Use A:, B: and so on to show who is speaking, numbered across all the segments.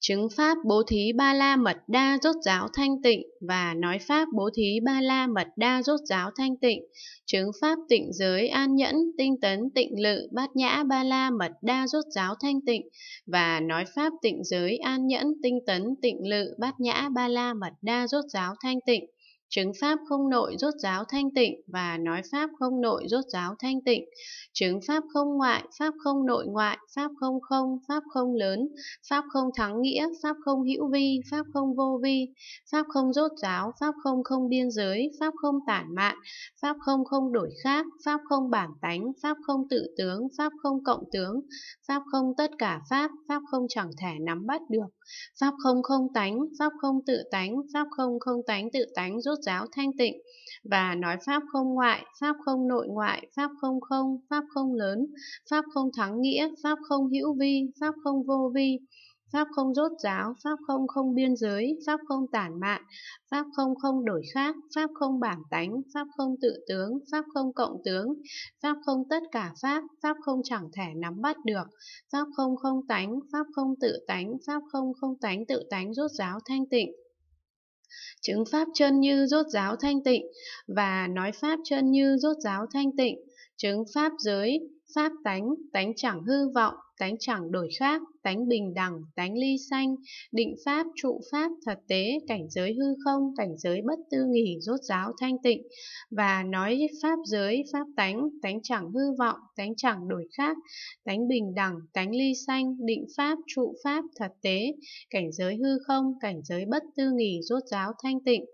A: Chứng pháp bố thí ba la mật đa rốt giáo thanh tịnh và nói pháp bố thí ba la mật đa rốt giáo thanh tịnh, chứng pháp tịnh giới an nhẫn, tinh tấn tịnh lự bát nhã ba la mật đa rốt giáo thanh tịnh và nói pháp tịnh giới an nhẫn, tinh tấn tịnh lự bát nhã ba la mật đa rốt giáo thanh tịnh. Chứng pháp không nội rốt giáo thanh tịnh và nói pháp không nội rốt giáo thanh tịnh. Chứng pháp không ngoại, pháp không nội ngoại, pháp không không, pháp không lớn, pháp không thắng nghĩa, pháp không hữu vi, pháp không vô vi, pháp không rốt giáo, pháp không không biên giới, pháp không tản mạn, pháp không không đổi khác, pháp không bản tánh, pháp không tự tướng, pháp không cộng tướng, pháp không tất cả pháp, pháp không chẳng thể nắm bắt được, pháp không không tánh, pháp không tự tánh, pháp không không tánh tự tánh rốt rốt ráo thanh tịnh và nói pháp không ngoại, pháp không nội ngoại, pháp không không, pháp không lớn, pháp không thắng nghĩa, pháp không hữu vi, pháp không vô vi, pháp không rốt ráo, pháp không không biên giới, pháp không tản mạn, pháp không không đổi khác, pháp không bản tánh, pháp không tự tướng, pháp không cộng tướng, pháp không tất cả pháp, pháp không chẳng thể nắm bắt được, pháp không không tánh, pháp không tự tánh, pháp không không tánh tự tánh rốt ráo thanh tịnh chứng pháp chân như rốt giáo thanh tịnh và nói pháp chân như rốt giáo thanh tịnh chứng pháp giới Pháp tánh, tánh chẳng hư vọng, tánh chẳng đổi khác, tánh bình đẳng, tánh ly sanh, định pháp, trụ pháp, thật tế, cảnh giới hư không, cảnh giới bất tư nghỉ, rốt giáo thanh tịnh, và nói pháp giới, pháp tánh, tánh chẳng hư vọng, tánh chẳng đổi khác, tánh bình đẳng, tánh ly sanh, định pháp, trụ pháp, thật tế, cảnh giới hư không, cảnh giới bất tư nghỉ, rốt giáo thanh tịnh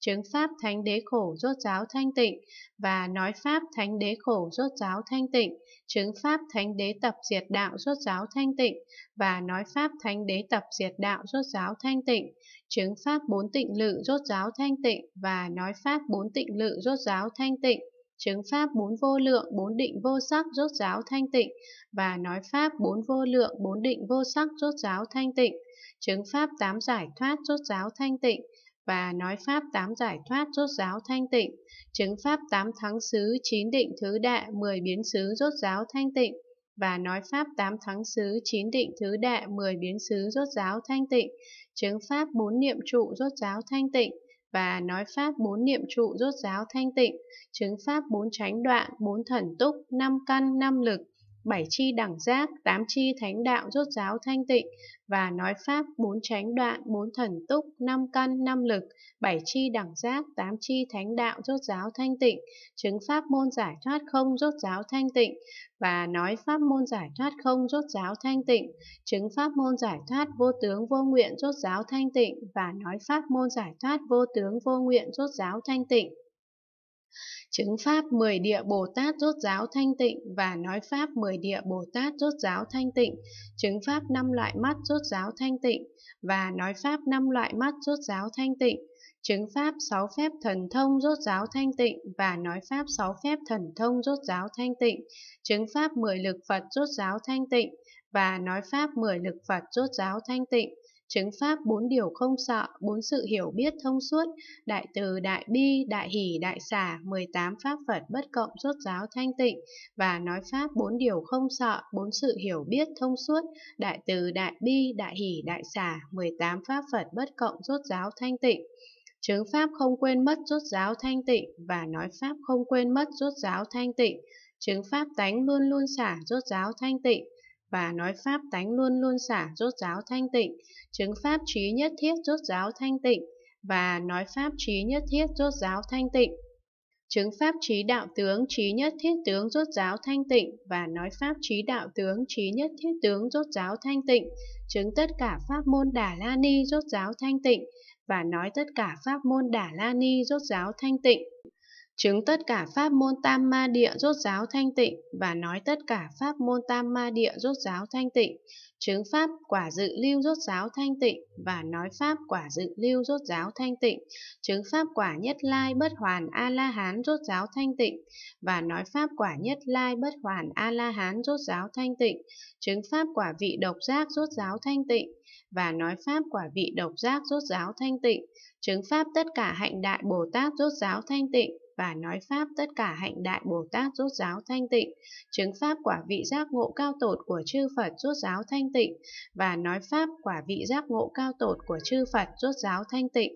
A: chứng pháp thánh đế khổ rốt giáo thanh tịnh và nói pháp thánh đế khổ rốt giáo thanh tịnh, chứng pháp thánh đế tập diệt đạo rốt giáo thanh tịnh và nói pháp thánh đế tập diệt đạo rốt giáo thanh tịnh, chứng pháp bốn tịnh lự rốt giáo thanh tịnh và nói pháp bốn tịnh lự rốt giáo thanh tịnh chứng pháp bốn vô lượng bốn định vô sắc rốt giáo thanh tịnh và nói pháp bốn vô lượng bốn định vô sắc rốt giáo thanh tịnh chứng pháp tám giải thoát rốt giáo thanh tịnh và nói pháp tám giải thoát rốt giáo thanh tịnh, chứng pháp tám thắng xứ chín định thứ đệ mười biến xứ rốt giáo thanh tịnh và nói pháp tám thắng xứ chín định thứ đệ mười biến xứ rốt giáo thanh tịnh, chứng pháp bốn niệm trụ rốt giáo thanh tịnh và nói pháp bốn niệm trụ rốt giáo thanh tịnh, chứng pháp bốn chánh đoạn, bốn thần túc, năm căn, năm lực, bảy chi đẳng giác, tám chi thánh đạo rốt giáo thanh tịnh và nói pháp bốn chánh đoạn, bốn thần túc, năm căn, năm lực, bảy chi đẳng giác, tám chi thánh đạo rốt giáo thanh tịnh, chứng pháp môn giải thoát không rốt giáo thanh tịnh và nói pháp môn giải thoát không rốt giáo thanh tịnh, chứng pháp môn giải thoát vô tướng vô nguyện rốt giáo thanh tịnh và nói pháp môn giải thoát vô tướng vô nguyện rốt giáo thanh tịnh. Chứng Pháp mười địa Bồ Tát rốt giáo thanh tịnh và nói Pháp mười địa Bồ Tát rốt giáo thanh tịnh, chứng Pháp năm loại mắt rốt giáo thanh tịnh và nói Pháp năm loại mắt rốt giáo thanh tịnh, chứng Pháp sáu phép thần thông rốt giáo thanh tịnh và nói Pháp sáu phép thần thông rốt giáo thanh tịnh, chứng Pháp mười lực Phật rốt giáo thanh tịnh và nói Pháp mười lực Phật rốt giáo thanh tịnh, Chứng pháp bốn điều không sợ, bốn sự hiểu biết thông suốt, đại từ, đại bi, đại hỷ, đại xả, 18 pháp Phật bất cộng rốt giáo thanh tịnh và nói pháp bốn điều không sợ, bốn sự hiểu biết thông suốt, đại từ, đại bi, đại hỷ, đại xả, 18 pháp Phật bất cộng rốt giáo thanh tịnh chứng pháp không quên mất rốt giáo thanh tịnh và nói pháp không quên mất rốt giáo thanh tịnh, chứng pháp tánh luôn luôn xả rốt giáo thanh tịnh, và nói pháp tánh luôn luôn xả rốt giáo thanh tịnh, chứng pháp trí nhất thiết rốt giáo thanh tịnh và nói pháp trí nhất thiết rốt giáo thanh tịnh. Chứng pháp trí đạo tướng trí nhất thiết tướng rốt giáo thanh tịnh và nói pháp trí đạo tướng trí nhất thiết tướng rốt giáo thanh tịnh, chứng tất cả pháp môn Đà La Ni rốt giáo thanh tịnh và nói tất cả pháp môn Đà La Ni rốt giáo thanh tịnh chứng tất cả pháp môn tam ma địa rốt giáo thanh tịnh và nói tất cả pháp môn tam ma địa rốt giáo thanh tịnh, chứng pháp quả dự lưu rốt giáo thanh tịnh và nói pháp quả dự lưu rốt giáo thanh tịnh, chứng pháp quả nhất lai bất hoàn a la hán rốt giáo thanh tịnh và nói pháp quả nhất lai bất hoàn a la hán rốt giáo thanh tịnh, chứng pháp quả vị độc giác rốt giáo thanh tịnh và nói pháp quả vị độc giác rốt giáo thanh tịnh, chứng pháp tất cả hạnh đại Bồ Tát rốt giáo thanh tịnh và nói Pháp tất cả hạnh đại Bồ Tát rốt giáo thanh tịnh, chứng Pháp quả vị giác ngộ cao tột của chư Phật rốt giáo thanh tịnh, và nói Pháp quả vị giác ngộ cao tột của chư Phật rốt giáo thanh tịnh.